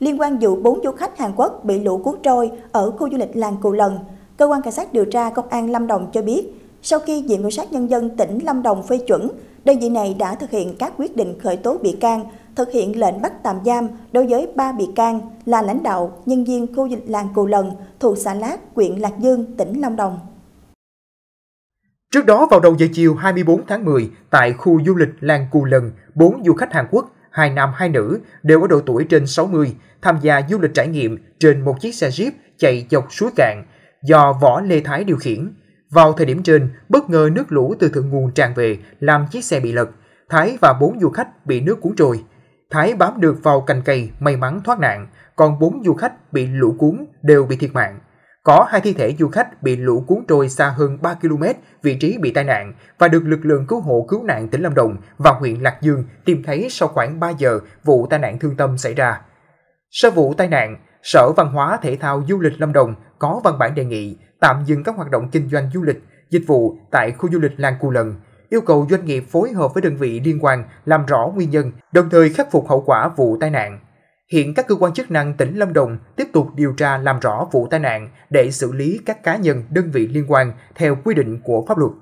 liên quan vụ 4 du khách Hàn Quốc bị lũ cuốn trôi ở khu du lịch làng Cù Lần. Cơ quan Cảnh sát điều tra Công an Lâm Đồng cho biết, sau khi Viện Kiểm sát Nhân dân tỉnh Lâm Đồng phê chuẩn, đơn vị này đã thực hiện các quyết định khởi tố bị can, thực hiện lệnh bắt tạm giam đối với 3 bị can là lãnh đạo, nhân viên khu du lịch làng Cù Lần, thuộc xã Lát, huyện Lạc Dương, tỉnh Lâm Đồng. Trước đó vào đầu giờ chiều 24 tháng 10, tại khu du lịch Làng Cù Lần, 4 du khách Hàn Quốc hai nam hai nữ đều ở độ tuổi trên 60 tham gia du lịch trải nghiệm trên một chiếc xe jeep chạy dọc suối cạn do Võ Lê Thái điều khiển. Vào thời điểm trên, bất ngờ nước lũ từ thượng nguồn tràn về làm chiếc xe bị lật. Thái và bốn du khách bị nước cuốn trôi. Thái bám được vào cành cây may mắn thoát nạn, còn bốn du khách bị lũ cuốn đều bị thiệt mạng. Có hai thi thể du khách bị lũ cuốn trôi xa hơn 3 km, vị trí bị tai nạn và được lực lượng cứu hộ cứu nạn tỉnh Lâm Đồng và huyện Lạc Dương tìm thấy sau khoảng 3 giờ vụ tai nạn thương tâm xảy ra. Sau vụ tai nạn, Sở Văn hóa Thể thao Du lịch Lâm Đồng có văn bản đề nghị tạm dừng các hoạt động kinh doanh du lịch, dịch vụ tại khu du lịch Làng Cù Lần, yêu cầu doanh nghiệp phối hợp với đơn vị liên quan làm rõ nguyên nhân, đồng thời khắc phục hậu quả vụ tai nạn. Hiện các cơ quan chức năng tỉnh Lâm Đồng tiếp tục điều tra làm rõ vụ tai nạn để xử lý các cá nhân đơn vị liên quan theo quy định của pháp luật.